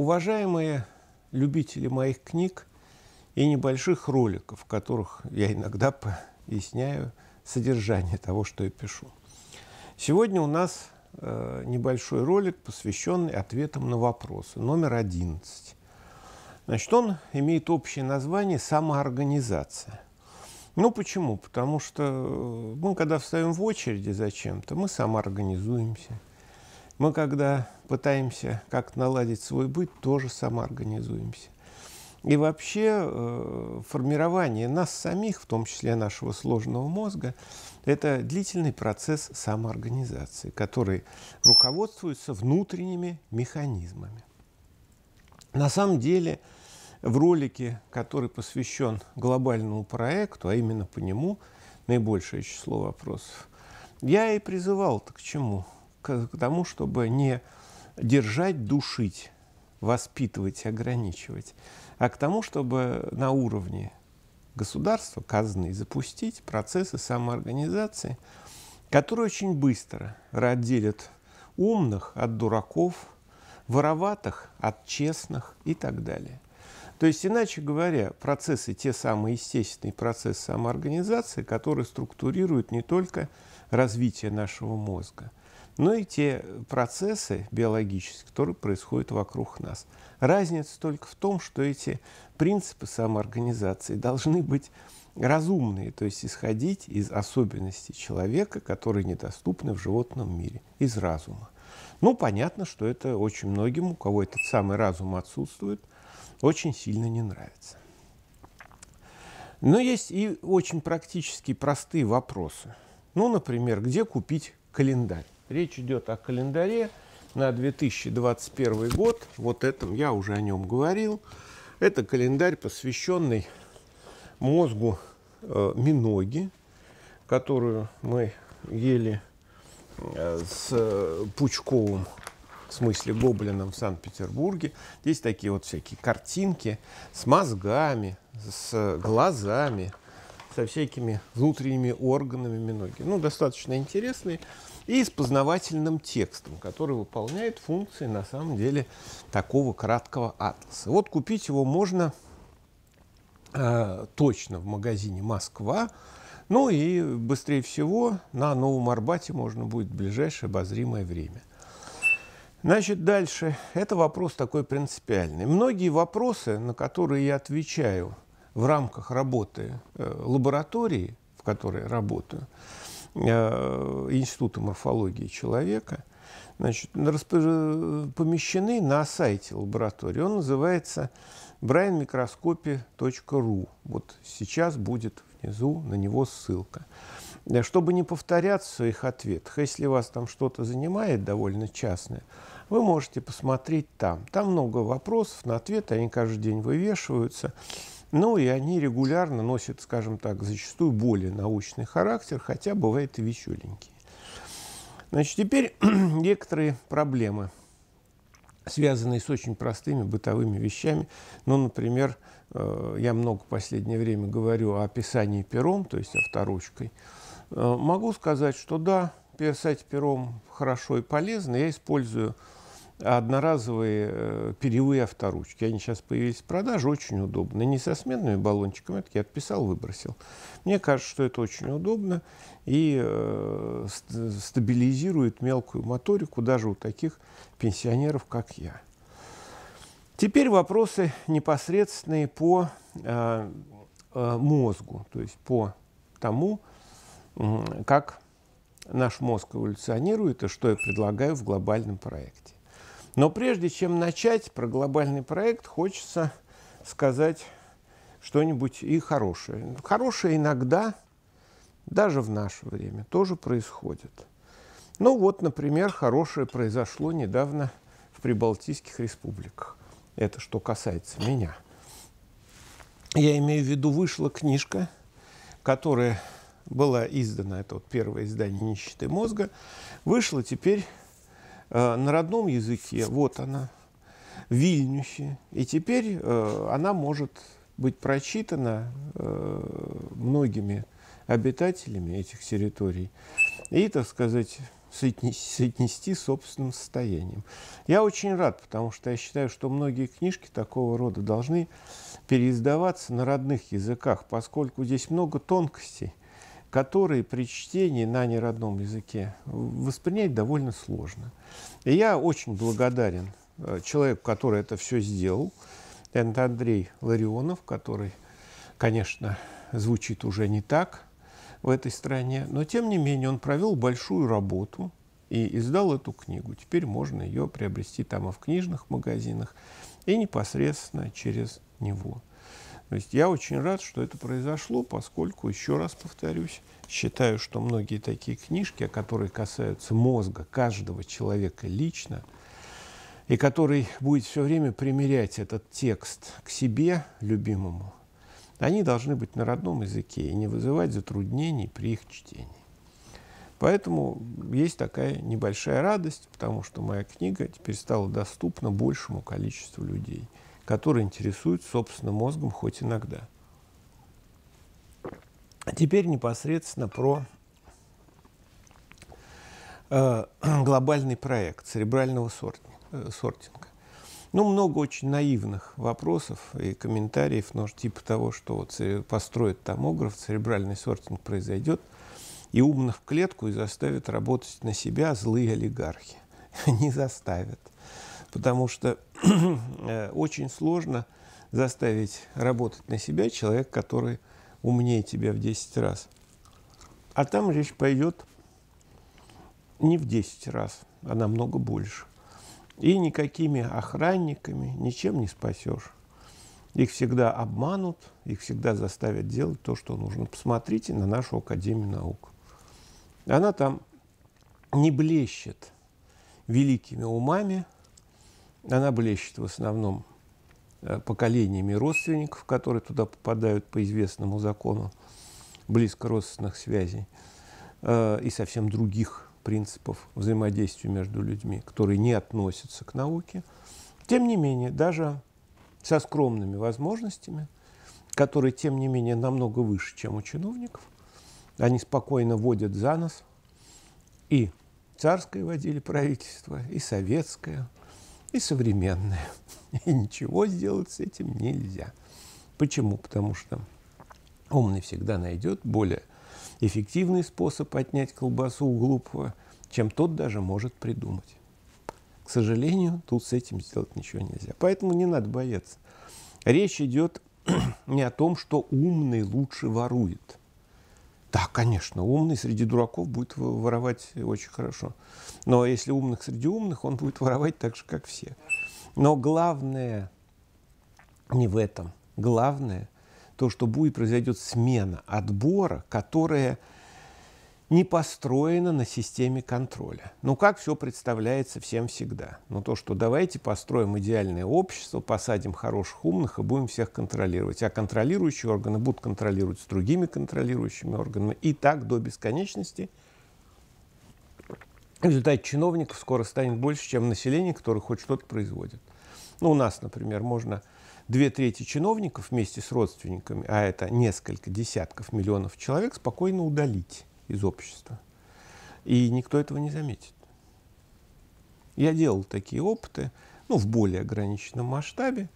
Уважаемые любители моих книг и небольших роликов, в которых я иногда поясняю содержание того, что я пишу. Сегодня у нас э, небольшой ролик, посвященный ответам на вопросы, номер 11. Значит, он имеет общее название «Самоорганизация». Ну, почему? Потому что э, мы, когда встаем в очереди за чем-то, мы самоорганизуемся – мы, когда пытаемся как наладить свой быт, тоже самоорганизуемся. И вообще э, формирование нас самих, в том числе нашего сложного мозга, это длительный процесс самоорганизации, который руководствуется внутренними механизмами. На самом деле в ролике, который посвящен глобальному проекту, а именно по нему наибольшее число вопросов, я и призывал-то к чему – к, тому, чтобы не держать, душить, воспитывать, ограничивать, а к тому, чтобы на уровне государства, казны, запустить процессы самоорганизации, которые очень быстро разделят умных от дураков, вороватых от честных и так далее. То есть, иначе говоря, процессы, те самые естественные процессы самоорганизации, которые структурируют не только развитие нашего мозга, но и те процессы биологические, которые происходят вокруг нас. Разница только в том, что эти принципы самоорганизации должны быть разумные, то есть исходить из особенностей человека, которые недоступны в животном мире, из разума. Ну, понятно, что это очень многим, у кого этот самый разум отсутствует, очень сильно не нравится. Но есть и очень практически простые вопросы. Ну, например, где купить календарь? Речь идет о календаре на 2021 год. Вот этом я уже о нем говорил. Это календарь, посвященный мозгу э, миноги, которую мы ели э, с э, Пучковым, в смысле гоблином в Санкт-Петербурге. Здесь такие вот всякие картинки с мозгами, с глазами, со всякими внутренними органами миноги. Ну, достаточно интересный и с познавательным текстом, который выполняет функции, на самом деле, такого краткого атласа. Вот купить его можно э, точно в магазине «Москва», ну и быстрее всего на Новом Арбате можно будет в ближайшее обозримое время. Значит, дальше. Это вопрос такой принципиальный. Многие вопросы, на которые я отвечаю в рамках работы э, лаборатории, в которой работаю, Э, Института морфологии человека, значит, помещены на сайте лаборатории. Он называется brainmicroscopy.ru. Вот сейчас будет внизу на него ссылка. Э, чтобы не повторяться в своих ответах, если вас там что-то занимает довольно частное, вы можете посмотреть там. Там много вопросов на ответы, они каждый день вывешиваются. Ну и они регулярно носят, скажем так, зачастую более научный характер, хотя бывает и веселенькие. Значит, теперь некоторые проблемы, связанные с очень простыми бытовыми вещами. Ну, например, э, я много в последнее время говорю о писании пером, то есть авторучкой. Э, могу сказать, что да, писать пером хорошо и полезно. Я использую одноразовые э, перьевые авторучки. Они сейчас появились в продаже, очень удобно. Не со сменными баллончиками, я а таки отписал, выбросил. Мне кажется, что это очень удобно и э, стабилизирует мелкую моторику даже у таких пенсионеров, как я. Теперь вопросы непосредственные по э, э, мозгу, то есть по тому, как наш мозг эволюционирует и что я предлагаю в глобальном проекте. Но прежде чем начать про глобальный проект, хочется сказать что-нибудь и хорошее. Хорошее иногда, даже в наше время, тоже происходит. Ну вот, например, хорошее произошло недавно в Прибалтийских республиках. Это что касается меня. Я имею в виду, вышла книжка, которая была издана, это вот первое издание «Нищеты мозга», вышла теперь Э, на родном языке. Вот она, в И теперь э, она может быть прочитана э, многими обитателями этих территорий и, так сказать, соотнести, соотнести собственным состоянием. Я очень рад, потому что я считаю, что многие книжки такого рода должны переиздаваться на родных языках, поскольку здесь много тонкостей которые при чтении на неродном языке воспринять довольно сложно. И я очень благодарен э, человеку, который это все сделал. Это Андрей Ларионов, который, конечно, звучит уже не так в этой стране, но тем не менее он провел большую работу и издал эту книгу. Теперь можно ее приобрести там и в книжных магазинах, и непосредственно через него. То есть я очень рад, что это произошло, поскольку, еще раз повторюсь, считаю, что многие такие книжки, которые касаются мозга каждого человека лично, и который будет все время примерять этот текст к себе, любимому, они должны быть на родном языке и не вызывать затруднений при их чтении. Поэтому есть такая небольшая радость, потому что моя книга теперь стала доступна большему количеству людей – которые интересуют собственным мозгом хоть иногда. А теперь непосредственно про э, глобальный проект церебрального сортинга. Э, сортинга. Ну, много очень наивных вопросов и комментариев, но типа того, что вот построит томограф, церебральный сортинг произойдет, и умных в клетку и заставит работать на себя злые олигархи. Не заставят потому что э, очень сложно заставить работать на себя человек, который умнее тебя в 10 раз. А там речь пойдет не в 10 раз, а намного больше. И никакими охранниками ничем не спасешь. Их всегда обманут, их всегда заставят делать то, что нужно. Посмотрите на нашу Академию наук. Она там не блещет великими умами, она блещет в основном э, поколениями родственников, которые туда попадают по известному закону близко связей э, и совсем других принципов взаимодействия между людьми, которые не относятся к науке. Тем не менее, даже со скромными возможностями, которые, тем не менее, намного выше, чем у чиновников, они спокойно водят за нос и царское водили правительство, и советское – и современное. И ничего сделать с этим нельзя. Почему? Потому что умный всегда найдет более эффективный способ отнять колбасу у глупого, чем тот даже может придумать. К сожалению, тут с этим сделать ничего нельзя. Поэтому не надо бояться. Речь идет не о том, что умный лучше ворует. Да, конечно, умный среди дураков будет воровать очень хорошо. Но если умных среди умных, он будет воровать так же, как все. Но главное не в этом. Главное то, что будет произойдет смена отбора, которая не построено на системе контроля. Ну, как все представляется всем всегда? Ну, то, что давайте построим идеальное общество, посадим хороших умных и будем всех контролировать. А контролирующие органы будут контролировать с другими контролирующими органами. И так до бесконечности. В результате чиновников скоро станет больше, чем население, которое хоть что-то производит. Ну, у нас, например, можно две трети чиновников вместе с родственниками, а это несколько десятков миллионов человек, спокойно удалить из общества. И никто этого не заметит. Я делал такие опыты, ну, в более ограниченном масштабе,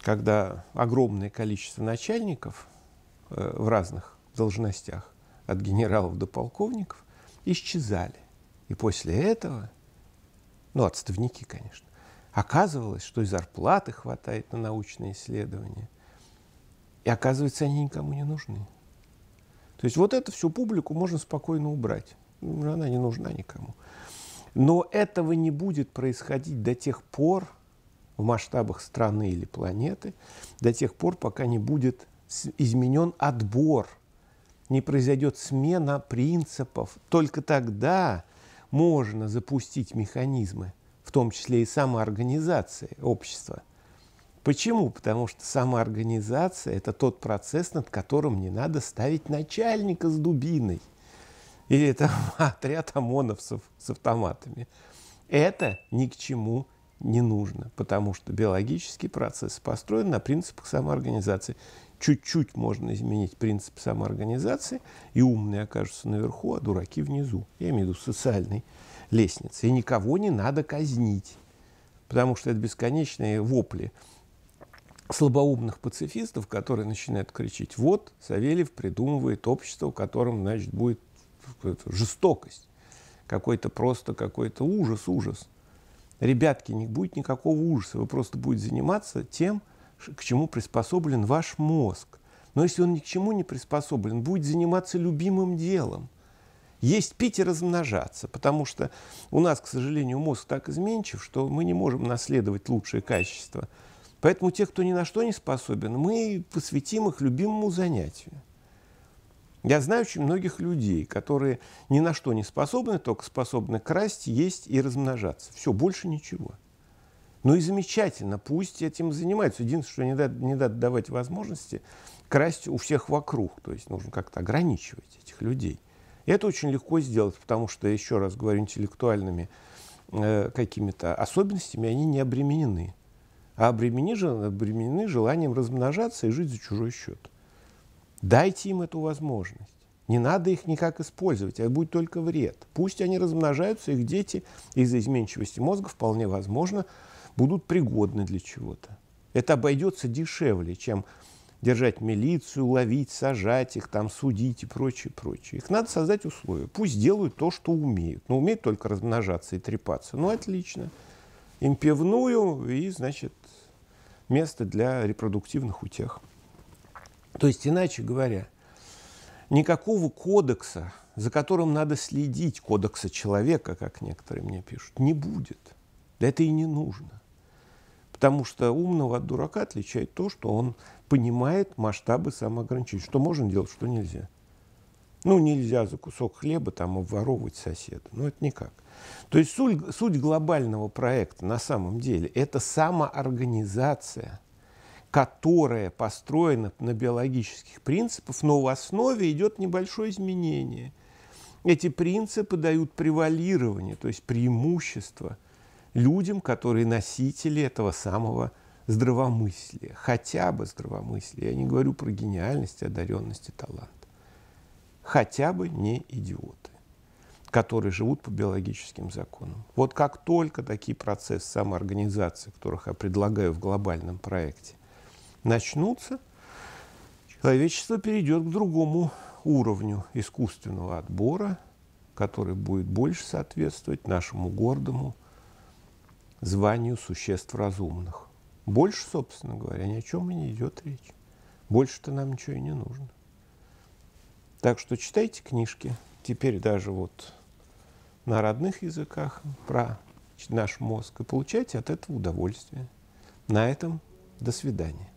когда огромное количество начальников э, в разных должностях, от генералов до полковников, исчезали. И после этого, ну, отставники, конечно, оказывалось, что и зарплаты хватает на научные исследования. И оказывается, они никому не нужны. То есть вот эту всю публику можно спокойно убрать. Ну, она не нужна никому. Но этого не будет происходить до тех пор, в масштабах страны или планеты, до тех пор, пока не будет изменен отбор, не произойдет смена принципов. Только тогда можно запустить механизмы, в том числе и самоорганизации общества – Почему? Потому что самоорганизация – это тот процесс, над которым не надо ставить начальника с дубиной или это отряд ОМОНовцев с автоматами. Это ни к чему не нужно, потому что биологический процесс построен на принципах самоорганизации. Чуть-чуть можно изменить принцип самоорганизации, и умные окажутся наверху, а дураки внизу. Я имею в виду социальной лестницы. И никого не надо казнить, потому что это бесконечные вопли – слабоумных пацифистов, которые начинают кричить, вот Савельев придумывает общество, в котором, значит, будет жестокость, какой-то просто какой-то ужас, ужас. Ребятки, не будет никакого ужаса, вы просто будете заниматься тем, к чему приспособлен ваш мозг. Но если он ни к чему не приспособлен, будет заниматься любимым делом. Есть пить и размножаться, потому что у нас, к сожалению, мозг так изменчив, что мы не можем наследовать лучшие качества – Поэтому тех, кто ни на что не способен, мы посвятим их любимому занятию. Я знаю очень многих людей, которые ни на что не способны, только способны красть, есть и размножаться. Все, больше ничего. Ну и замечательно, пусть этим занимаются. Единственное, что не надо, не надо давать возможности красть у всех вокруг. То есть нужно как-то ограничивать этих людей. И это очень легко сделать, потому что, еще раз говорю, интеллектуальными э, какими-то особенностями они не обременены а обременены, желанием размножаться и жить за чужой счет. Дайте им эту возможность. Не надо их никак использовать, а будет только вред. Пусть они размножаются, их дети из-за изменчивости мозга вполне возможно будут пригодны для чего-то. Это обойдется дешевле, чем держать милицию, ловить, сажать их, там, судить и прочее, прочее. Их надо создать условия. Пусть делают то, что умеют. Но умеют только размножаться и трепаться. Ну, отлично. Им пивную и, значит, место для репродуктивных утех. То есть, иначе говоря, никакого кодекса, за которым надо следить, кодекса человека, как некоторые мне пишут, не будет. Да это и не нужно. Потому что умного от дурака отличает то, что он понимает масштабы самоограничений, что можно делать, что нельзя. Ну, нельзя за кусок хлеба там обворовывать соседа. Ну, это никак. То есть суть, суть глобального проекта на самом деле – это самоорганизация, которая построена на биологических принципах, но в основе идет небольшое изменение. Эти принципы дают превалирование, то есть преимущество людям, которые носители этого самого здравомыслия, хотя бы здравомыслия. Я не говорю про гениальность, одаренность и талант хотя бы не идиоты, которые живут по биологическим законам. Вот как только такие процессы самоорганизации, которых я предлагаю в глобальном проекте, начнутся, человечество перейдет к другому уровню искусственного отбора, который будет больше соответствовать нашему гордому званию существ разумных. Больше, собственно говоря, ни о чем и не идет речь. Больше-то нам ничего и не нужно. Так что читайте книжки, теперь даже вот на родных языках про наш мозг и получайте от этого удовольствие. На этом до свидания.